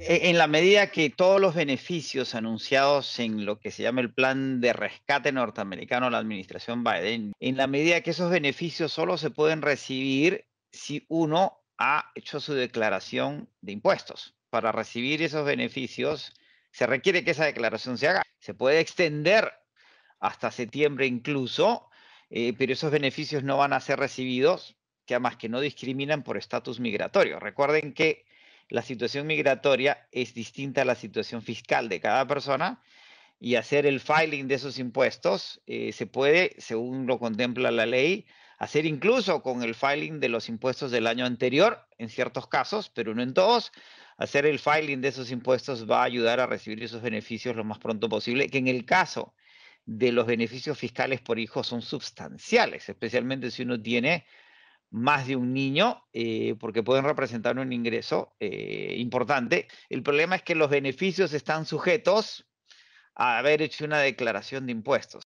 Eh, en la medida que todos los beneficios anunciados en lo que se llama el plan de rescate norteamericano de la administración Biden, en la medida que esos beneficios solo se pueden recibir si uno ha hecho su declaración de impuestos. Para recibir esos beneficios se requiere que esa declaración se haga. Se puede extender hasta septiembre incluso, eh, pero esos beneficios no van a ser recibidos, que además que no discriminan por estatus migratorio. Recuerden que la situación migratoria es distinta a la situación fiscal de cada persona y hacer el filing de esos impuestos eh, se puede, según lo contempla la ley, hacer incluso con el filing de los impuestos del año anterior, en ciertos casos, pero no en todos. Hacer el filing de esos impuestos va a ayudar a recibir esos beneficios lo más pronto posible, que en el caso de los beneficios fiscales por hijo son sustanciales, especialmente si uno tiene más de un niño eh, porque pueden representar un ingreso eh, importante. El problema es que los beneficios están sujetos a haber hecho una declaración de impuestos.